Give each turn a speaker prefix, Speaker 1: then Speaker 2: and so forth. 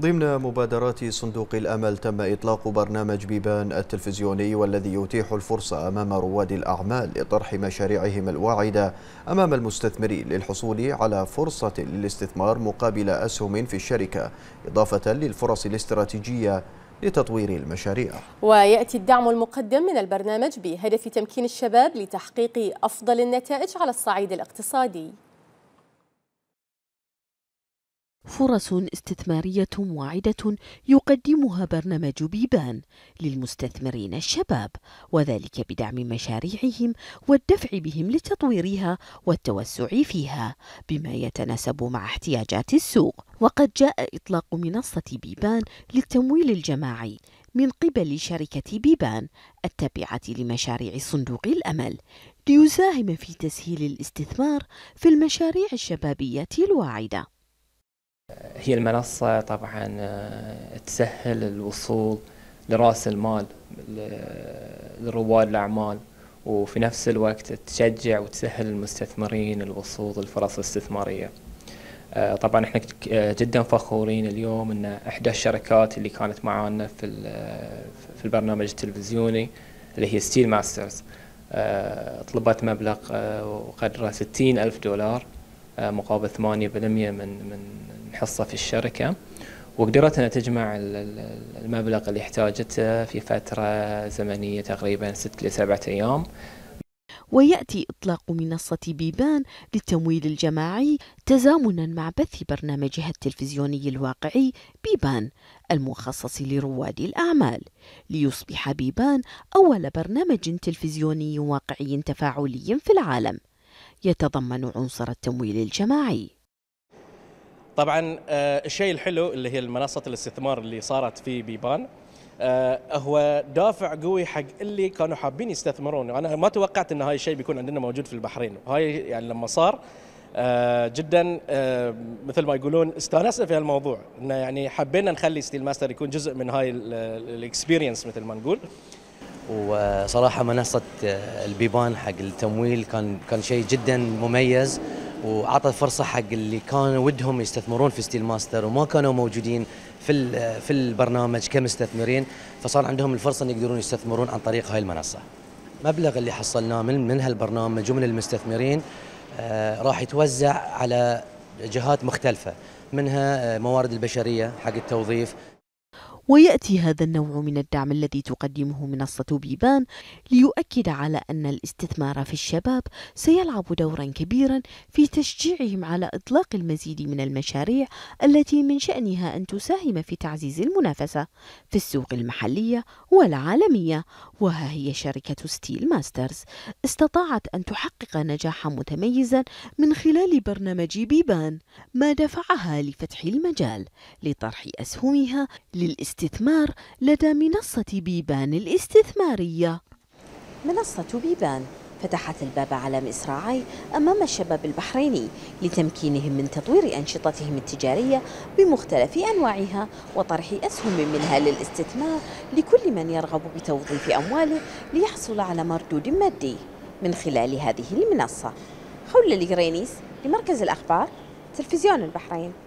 Speaker 1: ضمن مبادرات صندوق الأمل تم إطلاق برنامج بيبان التلفزيوني والذي يتيح الفرصة أمام رواد الأعمال لطرح مشاريعهم الواعدة أمام المستثمرين للحصول على فرصة للاستثمار مقابل أسهم في الشركة إضافة للفرص الاستراتيجية لتطوير المشاريع ويأتي الدعم المقدم من البرنامج بهدف تمكين الشباب لتحقيق أفضل النتائج على الصعيد الاقتصادي فرص استثمارية واعدة يقدمها برنامج بيبان للمستثمرين الشباب وذلك بدعم مشاريعهم والدفع بهم لتطويرها والتوسع فيها بما يتناسب مع احتياجات السوق وقد جاء إطلاق منصة بيبان للتمويل الجماعي من قبل شركة بيبان التابعة لمشاريع صندوق الأمل ليساهم في تسهيل الاستثمار في المشاريع الشبابية الواعدة
Speaker 2: هي المنصة طبعا آه، تسهل الوصول لرأس المال لرواد الأعمال وفي نفس الوقت تشجع وتسهل المستثمرين الوصول للفرص الاستثمارية آه، طبعا احنا آه، جدا فخورين اليوم ان احدى الشركات اللي كانت معانا في في البرنامج التلفزيوني اللي هي ستيل ماسترز طلبت مبلغ وقدره 60 ألف دولار مقابل 8% من من حصة في الشركة وقدرت انها تجمع المبلغ اللي احتاجته في فترة زمنية تقريبا ست لسبعة أيام
Speaker 1: ويأتي إطلاق منصة بيبان للتمويل الجماعي تزامنا مع بث برنامجها التلفزيوني الواقعي بيبان المخصص لرواد الأعمال ليصبح بيبان أول برنامج تلفزيوني واقعي تفاعلي في العالم يتضمن عنصر التمويل الجماعي
Speaker 3: طبعا آه، الشيء الحلو اللي هي المنصه الاستثمار اللي صارت في بيبان آه، هو دافع قوي حق اللي كانوا حابين يستثمرون انا ما توقعت ان هاي الشيء بيكون عندنا موجود في البحرين وهاي يعني لما صار آه، جدا مثل ما يقولون استانسنا في هالموضوع انه يعني حبينا نخلي ستيل ماستر يكون جزء من هاي الاكسبيرينس مثل ما نقول
Speaker 4: وصراحه منصه البيبان حق التمويل كان كان شيء جدا مميز واعطى فرصه حق اللي كانوا ودهم يستثمرون في ستيل ماستر وما كانوا موجودين في في البرنامج كمستثمرين فصار عندهم الفرصه ان يقدرون يستثمرون عن طريق هاي المنصه. المبلغ اللي حصلناه من من هالبرنامج ومن المستثمرين آه، راح يتوزع على جهات مختلفه منها آه، موارد البشريه حق
Speaker 1: التوظيف ويأتي هذا النوع من الدعم الذي تقدمه منصة بيبان ليؤكد على أن الاستثمار في الشباب سيلعب دورا كبيرا في تشجيعهم على إطلاق المزيد من المشاريع التي من شأنها أن تساهم في تعزيز المنافسة في السوق المحلية والعالمية وها هي شركة ستيل ماسترز استطاعت أن تحقق نجاحا متميزا من خلال برنامج بيبان ما دفعها لفتح المجال لطرح أسهمها للاستثمار الاستثمار لدى منصة بيبان الاستثمارية منصة بيبان فتحت الباب على مصراعي أمام الشباب البحريني لتمكينهم من تطوير أنشطتهم التجارية بمختلف أنواعها وطرح أسهم منها للاستثمار لكل من يرغب بتوظيف أمواله ليحصل على مردود مادي من خلال هذه المنصة حول الجرينيس لمركز الأخبار تلفزيون البحرين